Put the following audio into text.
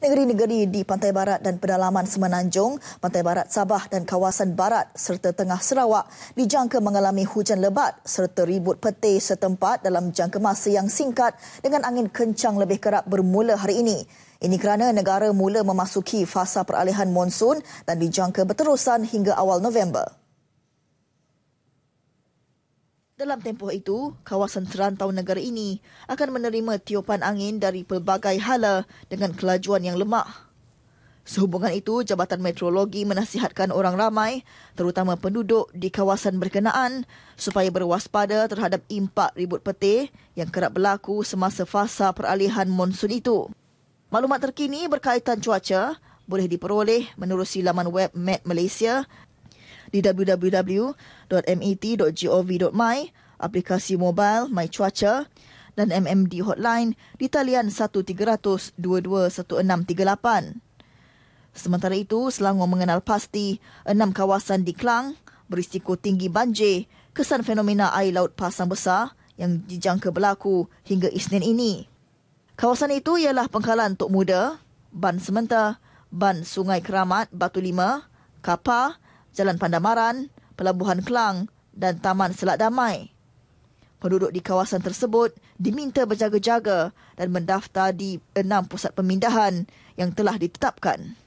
negeri-negeri di Pantai Barat dan pedalaman Semenanjung, Pantai Barat Sabah dan kawasan Barat serta Tengah Sarawak dijangka mengalami hujan lebat serta ribut petir setempat dalam jangka masa yang singkat dengan angin kencang lebih kerap bermula hari ini. Ini kerana negara mula memasuki fasa peralihan monsun dan dijangka berterusan hingga awal November. Dalam tempoh itu, kawasan serantau negara ini akan menerima tiupan angin dari pelbagai hala dengan kelajuan yang lemah. Sehubungan itu, Jabatan Meteorologi menasihatkan orang ramai, terutama penduduk di kawasan berkenaan, supaya berwaspada terhadap impak ribut petir yang kerap berlaku semasa fasa peralihan monsun itu. Maklumat terkini berkaitan cuaca boleh diperoleh menerusi laman web Met Malaysia di www.met.gov.my, aplikasi mobile My Cuaca dan MMD Hotline di talian 1300-221638. Sementara itu, Selangor mengenal pasti enam kawasan di Kelang berisiko tinggi banjir kesan fenomena air laut pasang besar yang dijangka berlaku hingga Isnin ini. Kawasan itu ialah pengkalan Tok Muda, Ban Sementa, Ban Sungai Keramat, Batu Lima, Kapar, Jalan Pandamaran, Pelabuhan Kelang dan Taman Selat Damai. Penduduk di kawasan tersebut diminta berjaga-jaga dan mendaftar di enam pusat pemindahan yang telah ditetapkan.